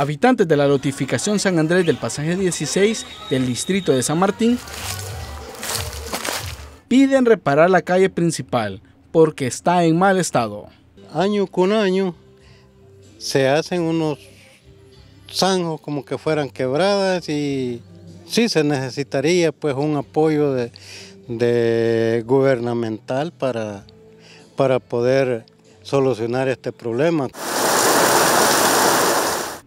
habitantes de la notificación San Andrés del pasaje 16 del distrito de San Martín piden reparar la calle principal porque está en mal estado. Año con año se hacen unos zanjos como que fueran quebradas y sí se necesitaría pues un apoyo de, gubernamental para, para poder solucionar este problema.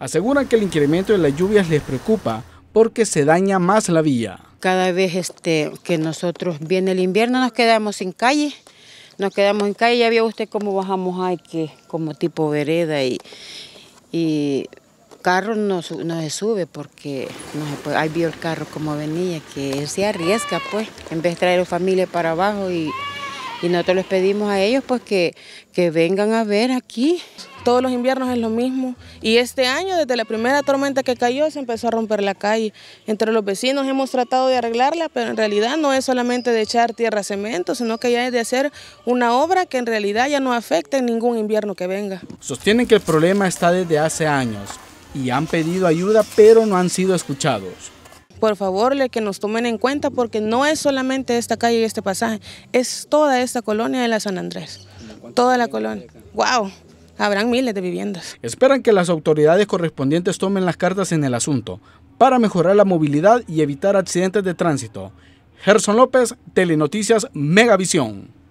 Aseguran que el incremento de las lluvias les preocupa porque se daña más la vía. Cada vez este, que nosotros viene el invierno nos quedamos en calle, nos quedamos en calle, ya vio usted cómo bajamos que como tipo vereda y, y carro no, se sube porque vio el carro como venía, que se arriesga pues, en vez de traer a la familia para abajo y y nosotros les pedimos a ellos pues que, vengan a ver aquí. Todos los inviernos es lo mismo y este año desde la primera tormenta que cayó se empezó a romper la calle. Entre los vecinos hemos tratado de arreglarla, pero en realidad no es solamente de echar tierra cemento, sino que ya es de hacer una obra que en realidad ya no afecte en ningún invierno que venga. Sostienen que el problema está desde hace años y han pedido ayuda pero no han sido escuchados por favor que nos tomen en cuenta porque no es solamente esta calle y este pasaje, es toda esta colonia de la San Andrés, toda la colonia. ¡Wow! Habrán miles de viviendas. Esperan que las autoridades correspondientes tomen las cartas en el asunto para mejorar la movilidad y evitar accidentes de tránsito. Gerson López, Telenoticias Megavisión.